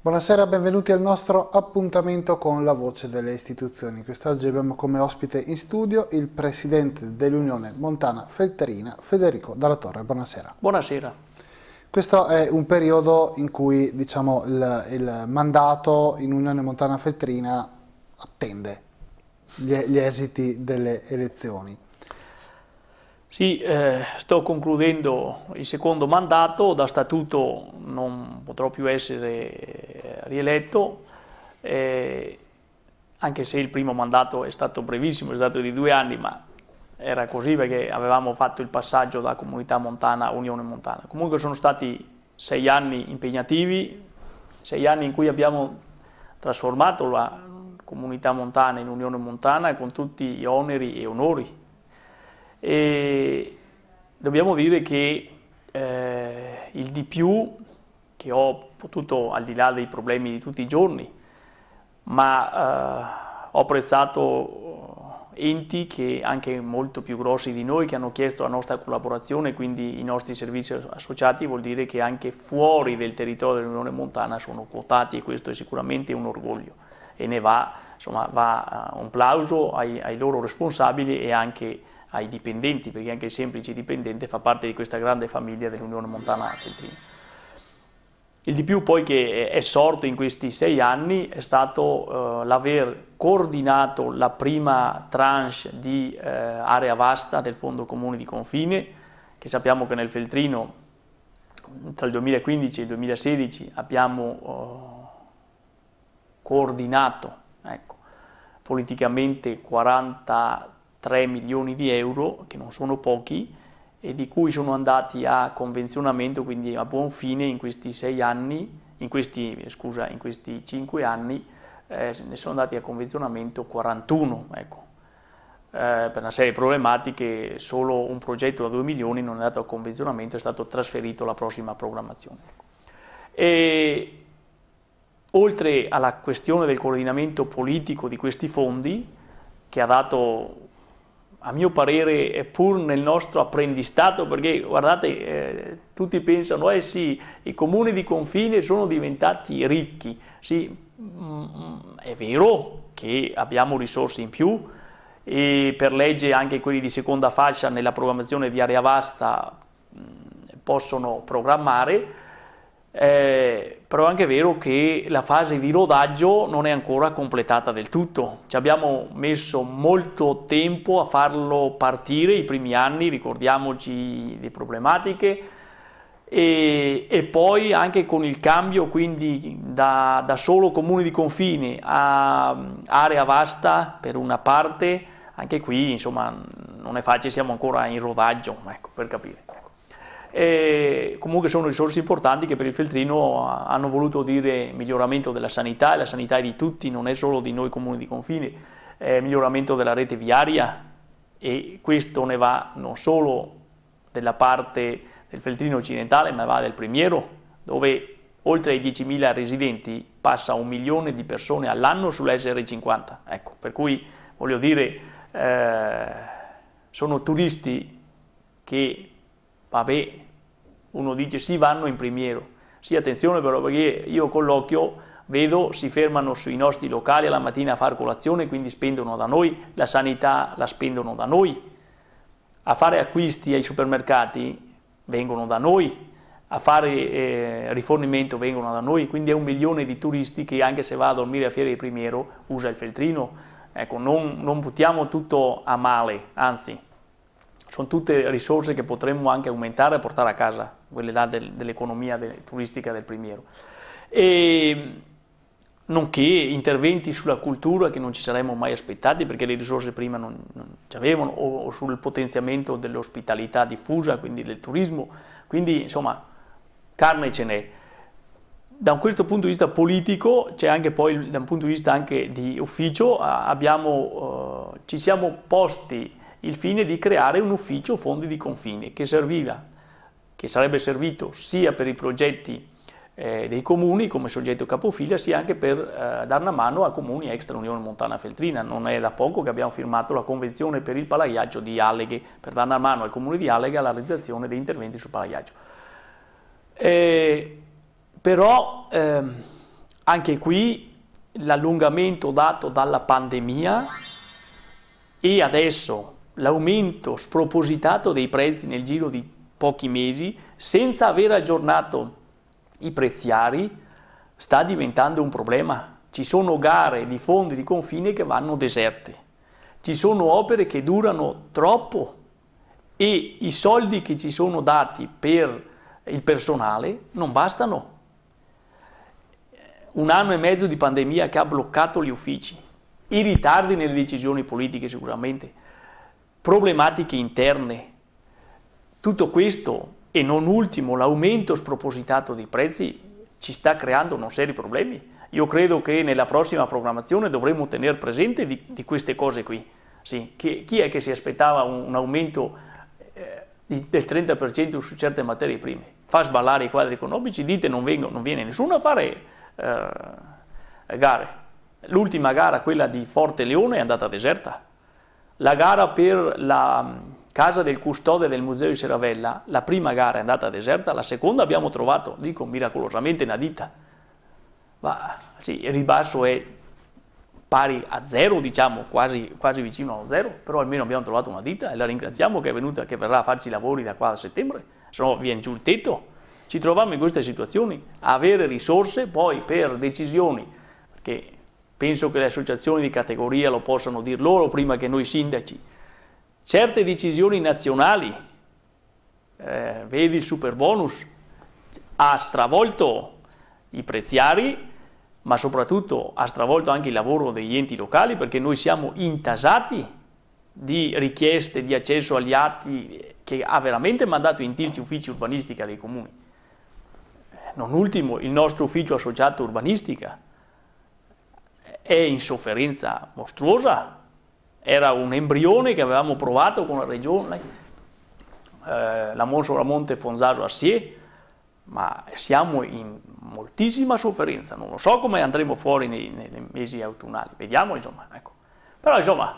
Buonasera, benvenuti al nostro appuntamento con la voce delle istituzioni. Quest'oggi abbiamo come ospite in studio il presidente dell'Unione Montana Felterina, Federico Dalla Torre. Buonasera. Buonasera. Questo è un periodo in cui diciamo, il, il mandato in Unione Montana Felterina attende gli, gli esiti delle elezioni. Sì, eh, sto concludendo il secondo mandato, da statuto non potrò più essere eh, rieletto, eh, anche se il primo mandato è stato brevissimo, è stato di due anni, ma era così perché avevamo fatto il passaggio da Comunità Montana a Unione Montana. Comunque sono stati sei anni impegnativi, sei anni in cui abbiamo trasformato la, comunità montana, in Unione Montana, con tutti gli oneri e onori. E dobbiamo dire che eh, il di più che ho potuto, al di là dei problemi di tutti i giorni, ma eh, ho apprezzato eh, enti che anche molto più grossi di noi che hanno chiesto la nostra collaborazione, quindi i nostri servizi associati, vuol dire che anche fuori del territorio dell'Unione Montana sono quotati e questo è sicuramente un orgoglio e ne va, insomma, va eh, un plauso ai, ai loro responsabili e anche ai dipendenti, perché anche il semplice dipendente fa parte di questa grande famiglia dell'Unione Montana Feltrino. Il di più poi che è sorto in questi sei anni è stato eh, l'aver coordinato la prima tranche di eh, area vasta del Fondo Comune di Confine, che sappiamo che nel Feltrino tra il 2015 e il 2016 abbiamo eh, coordinato, ecco, politicamente 43 milioni di euro, che non sono pochi, e di cui sono andati a convenzionamento, quindi a buon fine in questi sei anni, in questi, scusa, in questi cinque anni, eh, ne sono andati a convenzionamento 41, ecco. eh, per una serie di problematiche solo un progetto da 2 milioni non è andato a convenzionamento, è stato trasferito alla prossima programmazione. Ecco. E Oltre alla questione del coordinamento politico di questi fondi, che ha dato a mio parere, pur nel nostro apprendistato, perché guardate, eh, tutti pensano, eh sì, i comuni di confine sono diventati ricchi, sì, mh, mm, mm, è vero che abbiamo risorse in più e per legge anche quelli di seconda fascia nella programmazione di area vasta mh, mm, possono programmare, eh, però è anche vero che la fase di rodaggio non è ancora completata del tutto. Ci abbiamo messo molto tempo a farlo partire i primi anni, ricordiamoci le problematiche, e, e poi anche con il cambio quindi da, da solo comune di confine a area vasta per una parte, anche qui insomma non è facile, siamo ancora in rodaggio, ecco, per capire. E comunque sono risorse importanti che per il Feltrino hanno voluto dire miglioramento della sanità, e la sanità è di tutti, non è solo di noi comuni di confine, è miglioramento della rete viaria e questo ne va non solo della parte del Feltrino occidentale ma va del Primiero dove oltre ai 10.000 residenti passa un milione di persone all'anno sull'SR50. Ecco, per cui voglio dire, eh, sono turisti che, vabbè, uno dice sì vanno in primiero, sì attenzione però perché io con l'occhio vedo si fermano sui nostri locali alla mattina a far colazione, quindi spendono da noi, la sanità la spendono da noi, a fare acquisti ai supermercati vengono da noi, a fare eh, rifornimento vengono da noi, quindi è un milione di turisti che anche se va a dormire a Fiera di Primiero usa il feltrino, ecco non, non buttiamo tutto a male, anzi sono tutte risorse che potremmo anche aumentare e portare a casa, quelle là del, dell'economia del, turistica del primiero. E, ehm, nonché interventi sulla cultura che non ci saremmo mai aspettati perché le risorse prima non, non ci avevano, o, o, sul potenziamento dell'ospitalità diffusa, quindi del turismo, quindi insomma carne ce n'è. Da questo punto di vista politico, c'è anche poi da un punto di vista anche di ufficio, abbiamo, eh, ci siamo posti il fine di creare un ufficio fondi di confine che serviva, che sarebbe servito sia per i progetti eh, dei comuni come soggetto capofila sia anche per eh, dare una mano a comuni extra Unione Montana Feltrina. Non è da poco che abbiamo firmato la convenzione per il palaiaggio di Alleghe per dare una mano al comune di Alleghe alla realizzazione degli interventi sul palaiaggio. Eh, però ehm, anche qui l'allungamento dato dalla pandemia e adesso l'aumento spropositato dei prezzi nel giro di pochi mesi senza aver aggiornato i preziari sta diventando un problema. Ci sono gare di fondi di confine che vanno deserte, ci sono opere che durano troppo e i soldi che ci sono dati per il personale non bastano. Un anno e mezzo di pandemia che ha bloccato gli uffici, i ritardi nelle decisioni politiche sicuramente, problematiche interne. Tutto questo e non ultimo l'aumento spropositato dei prezzi ci sta creando non seri problemi. Io credo che nella prossima programmazione dovremo tenere presente di, di queste cose qui. Sì, chi, chi, è che si aspettava un, un aumento eh, del 30% su certe materie prime? Fa sballare i quadri economici, dite non, vengo, non viene nessuno a fare eh, gare. L'ultima gara, quella di Forte Leone, è andata deserta. La gara per la mm, casa del custode del museo di Seravella, la prima gara è andata deserta, la seconda abbiamo trovato, dico miracolosamente, una ditta. Ma sì, il ribasso è pari a zero, diciamo, quasi, quasi vicino allo zero, però almeno abbiamo trovato una ditta e la ringraziamo che è venuta, che verrà a farci i lavori da qua a settembre, se no viene giù il tetto. Ci troviamo in queste situazioni, avere risorse poi per decisioni, perché penso che le associazioni di categoria lo possano dire loro prima che noi sindaci, certe decisioni nazionali, eh, vedi il super bonus, ha stravolto i preziari, ma soprattutto ha stravolto anche il lavoro degli enti locali perché noi siamo intasati di richieste di accesso agli atti che ha veramente mandato in tilt uffici urbanistica dei comuni. Non ultimo il nostro ufficio associato urbanistica, è in sofferenza mostruosa, era un embrione che avevamo provato con la regione, eh, la Monsoramonte Fonzaso Assie, ma siamo in moltissima sofferenza, non lo so come andremo fuori nei, nei mesi autunnali, vediamo insomma, ecco. Però insomma,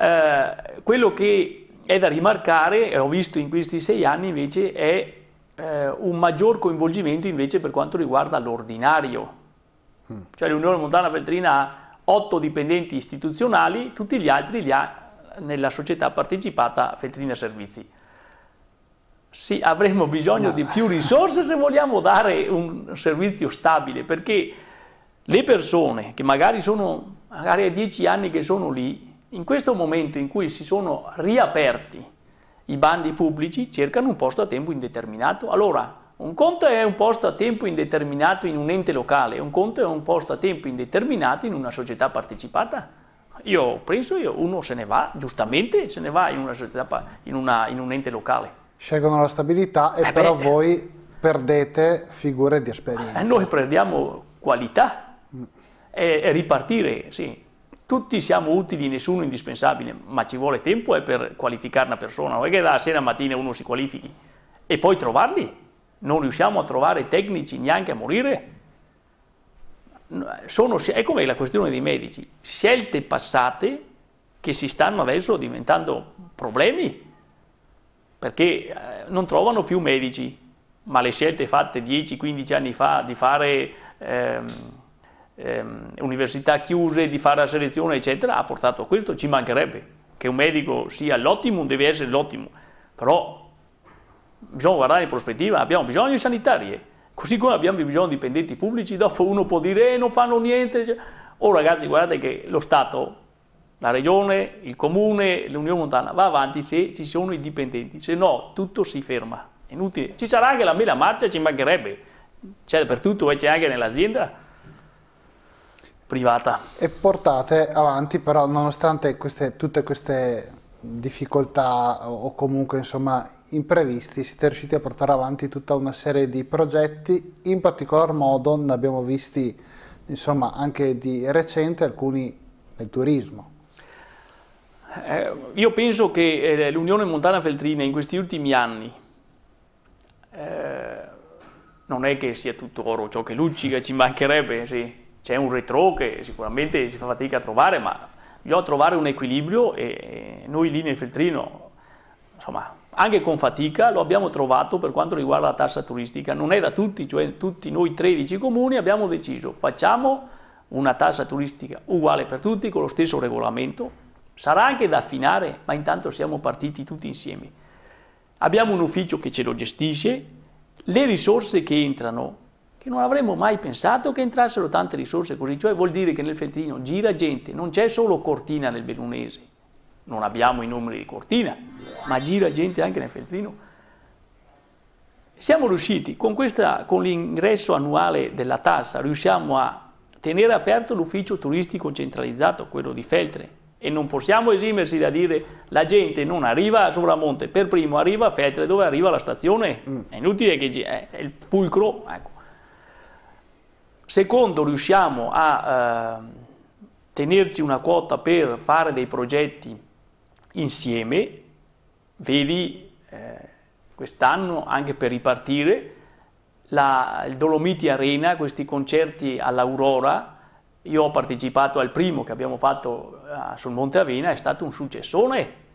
eh, quello che è da rimarcare, e ho visto in questi sei anni invece, è eh, un maggior coinvolgimento invece per quanto riguarda l'ordinario, cioè l'Unione Montana Feltrina ha 8 dipendenti istituzionali, tutti gli altri li ha nella società partecipata Feltrina Servizi. Sì, avremo bisogno no. di più risorse se vogliamo dare un servizio stabile, perché le persone che magari sono magari a dieci anni che sono lì, in questo momento in cui si sono riaperti i bandi pubblici, cercano un posto a tempo indeterminato. Allora, un conto è un posto a tempo indeterminato in un ente locale, un conto è un posto a tempo indeterminato in una società partecipata. Io penso che uno se ne va, giustamente, se ne va in una società, in, una, in un ente locale. Scelgono la stabilità e eh però beh, voi perdete figure di esperienza. Eh, noi perdiamo qualità mm. e, e ripartire, sì, tutti siamo utili, nessuno indispensabile, ma ci vuole tempo eh, per qualificare una persona, non è che da sera a mattina uno si qualifichi e poi trovarli non riusciamo a trovare tecnici neanche a morire? Sono, è come la questione dei medici, scelte passate che si stanno adesso diventando problemi, perché eh, non trovano più medici, ma le scelte fatte 10-15 anni fa di fare ehm, ehm, università chiuse, di fare la selezione, eccetera, ha portato a questo, ci mancherebbe. Che un medico sia l'ottimo deve essere l'ottimo, però bisogna guardare in prospettiva, abbiamo bisogno di sanitarie, così come abbiamo bisogno di dipendenti pubblici, dopo uno può dire eh, non fanno niente, oh ragazzi guardate che lo Stato, la Regione, il Comune, l'Unione Montana va avanti se ci sono i dipendenti, se no tutto si ferma, è inutile, ci sarà anche la mela marcia, ci mancherebbe, c'è cioè, dappertutto, c'è anche nell'azienda, privata. E portate avanti però nonostante queste, tutte queste difficoltà o comunque insomma imprevisti siete riusciti a portare avanti tutta una serie di progetti in particolar modo ne abbiamo visti insomma anche di recente alcuni nel turismo eh, io penso che eh, l'Unione Montana Feltrina in questi ultimi anni eh, non è che sia tutto oro ciò che luccica ci mancherebbe sì. c'è un retro che sicuramente si fa fatica a trovare ma bisogna trovare un equilibrio e noi lì nel Feltrino, insomma, anche con fatica lo abbiamo trovato per quanto riguarda la tassa turistica, non è da tutti, cioè tutti noi 13 comuni abbiamo deciso facciamo una tassa turistica uguale per tutti con lo stesso regolamento, sarà anche da affinare, ma intanto siamo partiti tutti insieme. Abbiamo un ufficio che ce lo gestisce, le risorse che entrano che non avremmo mai pensato che entrassero tante risorse così, cioè vuol dire che nel Feltrino gira gente, non c'è solo Cortina nel Belunese, non abbiamo i numeri di Cortina, ma gira gente anche nel Feltrino. Siamo riusciti, con, con l'ingresso annuale della tassa, riusciamo a tenere aperto l'ufficio turistico centralizzato, quello di Feltre, e non possiamo esimersi da dire la gente non arriva a Sovramonte per primo, arriva a Feltre dove arriva la stazione, mm. è inutile che è il fulcro, ecco. Secondo, riusciamo a eh, tenerci una quota per fare dei progetti insieme, vedi eh, quest'anno anche per ripartire, la, il Dolomiti Arena, questi concerti all'Aurora, io ho partecipato al primo che abbiamo fatto eh, sul Monte Avena, è stato un successone,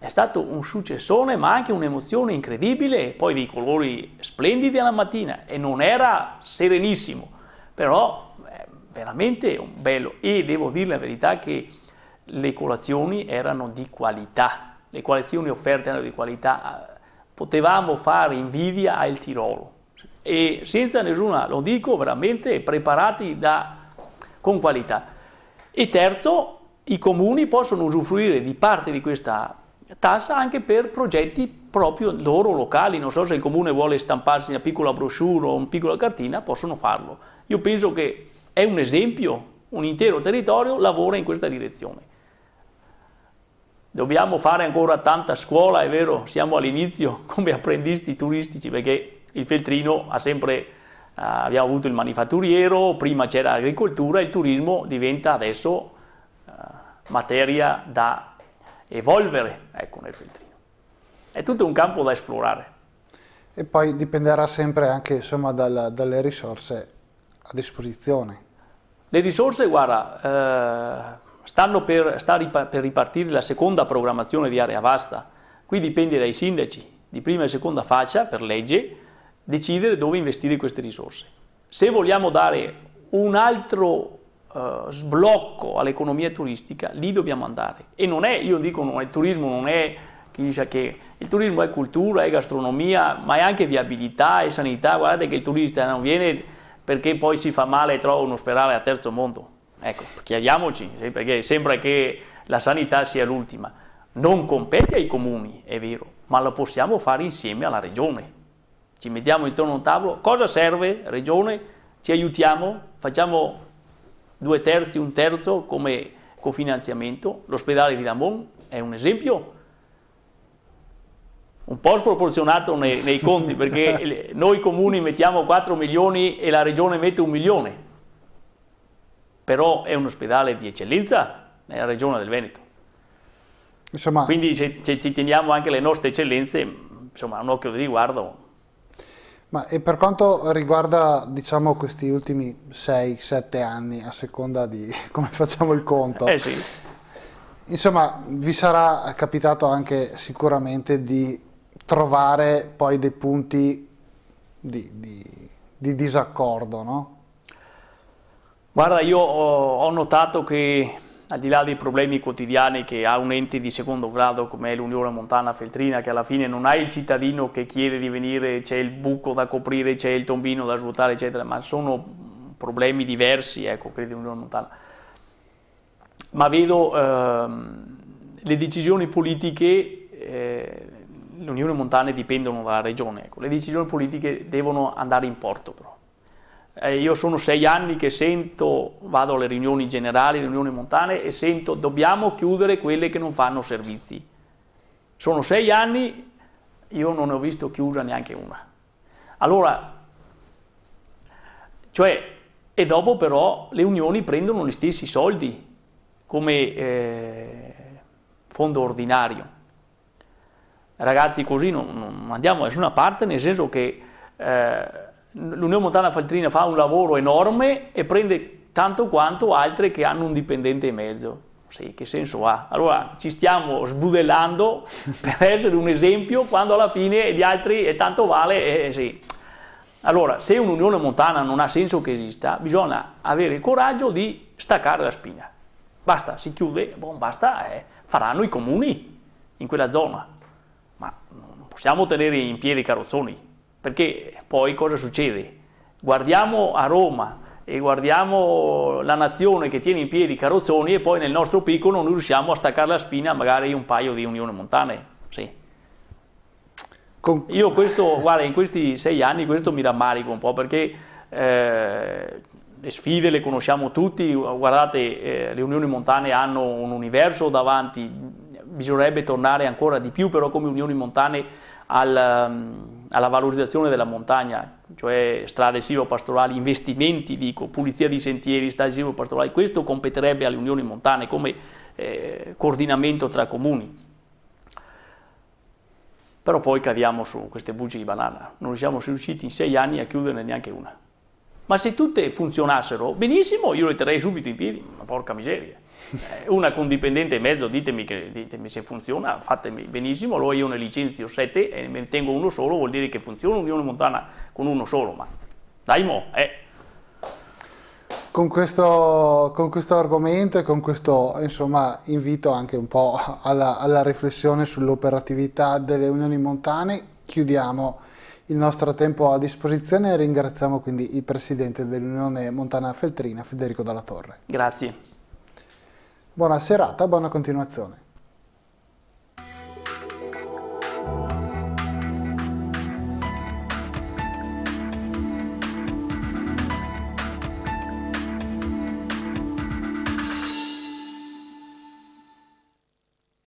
è stato un successone ma anche un'emozione incredibile, poi dei colori splendidi alla mattina e non era serenissimo, però eh, veramente un bello e devo dire la verità che le colazioni erano di qualità, le colazioni offerte erano di qualità, potevamo fare invidia al Tirolo e senza nessuna, lo dico veramente, preparati da, con qualità. E terzo, i comuni possono usufruire di parte di questa tassa anche per progetti proprio loro locali, non so se il comune vuole stamparsi una piccola brochure o una piccola cartina, possono farlo. Io penso che è un esempio, un intero territorio lavora in questa direzione. Dobbiamo fare ancora tanta scuola, è vero, siamo all'inizio come apprendisti turistici perché il feltrino ha sempre, eh, abbiamo avuto il manifatturiero, prima c'era l'agricoltura, il turismo diventa adesso eh, materia da evolvere ecco, nel Feltrino. È tutto un campo da esplorare. E poi dipenderà sempre anche insomma, dal, dalle risorse a disposizione. Le risorse, guarda, eh, stanno per, sta per ripartire la seconda programmazione di area vasta. Qui dipende dai sindaci di prima e seconda faccia, per legge, decidere dove investire queste risorse. Se vogliamo dare un altro eh, sblocco all'economia turistica, lì dobbiamo andare. E non è, io dico, non è, il turismo non è chissà che, il turismo è cultura, è gastronomia, ma è anche viabilità è sanità. Guardate che il turista non viene perché poi si fa male e trova un ospedale a terzo mondo. Ecco, chiariamoci, sì, perché sembra che la sanità sia l'ultima. Non compete ai comuni, è vero, ma lo possiamo fare insieme alla regione. Ci mettiamo intorno a un tavolo, cosa serve regione? Ci aiutiamo, facciamo due terzi, un terzo come cofinanziamento, l'ospedale di Lamon è un esempio un po' sproporzionato nei, nei conti perché noi comuni mettiamo 4 milioni e la regione mette un milione, però è un ospedale di eccellenza nella regione del Veneto. Insomma, Quindi se, se ci teniamo anche le nostre eccellenze, insomma un occhio di riguardo ma e per quanto riguarda diciamo, questi ultimi 6-7 anni, a seconda di come facciamo il conto, eh sì. insomma vi sarà capitato anche sicuramente di trovare poi dei punti di, di, di disaccordo, no? Guarda, io ho, ho notato che al di là dei problemi quotidiani che ha un ente di secondo grado come l'Unione Montana Feltrina, che alla fine non ha il cittadino che chiede di venire, c'è il buco da coprire, c'è il tombino da svuotare, eccetera, ma sono problemi diversi, ecco, credo l'Unione Montana. Ma vedo ehm, le decisioni politiche, eh, l'Unione Montana dipendono dalla regione, ecco. le decisioni politiche devono andare in porto però. Eh, io sono sei anni che sento, vado alle riunioni generali, alle riunioni montane e sento dobbiamo chiudere quelle che non fanno servizi. Sono sei anni, io non ne ho visto chiusa neanche una. Allora, cioè, e dopo però le unioni prendono gli stessi soldi come eh, fondo ordinario. Ragazzi, così non, non, andiamo da nessuna parte, nel senso che... Eh, l'Unione Montana Faltrina fa un lavoro enorme e prende tanto quanto altre che hanno un dipendente in mezzo. Sì, che senso ha? Allora ci stiamo sbudellando per essere un esempio quando alla fine gli altri e tanto vale e sì. Allora, se un'unione montana non ha senso che esista, bisogna avere il coraggio di staccare la spina. Basta, si chiude, bon, basta, eh, faranno i comuni in quella zona. Ma non possiamo tenere in piedi i carrozzoni, perché poi cosa succede? Guardiamo a Roma e guardiamo la nazione che tiene in piedi i carrozzoni e poi nel nostro piccolo non riusciamo a staccare la spina magari un paio di unioni montane. Sì. Con... Io questo, guarda, in questi sei anni questo mi rammarico un po' perché eh, le sfide le conosciamo tutti, guardate eh, le unioni montane hanno un universo davanti, bisognerebbe tornare ancora di più però come unioni montane al... Um, alla valorizzazione della montagna, cioè strade silvo-pastorali, investimenti, dico, pulizia di sentieri, strade silvo-pastorali, questo competerebbe alle unioni montane come eh, coordinamento tra comuni. Però poi cadiamo su queste bugie di banana, non siamo riusciti in sei anni a chiuderne neanche una. Ma se tutte funzionassero benissimo, io le terrei subito in piedi, ma porca miseria. Eh, una con dipendente e mezzo, ditemi, che, ditemi, se funziona, fatemi benissimo, allora io ne licenzio sette e ne tengo uno solo, vuol dire che funziona un'unione montana con uno solo, ma dai mo, eh. Con questo, con questo argomento e con questo insomma, invito anche un po' alla, alla riflessione sull'operatività delle unioni montane chiudiamo il nostro tempo a disposizione e ringraziamo quindi il presidente dell'Unione Montana Feltrina, Federico Dalla Torre. Grazie. Buona serata, buona continuazione.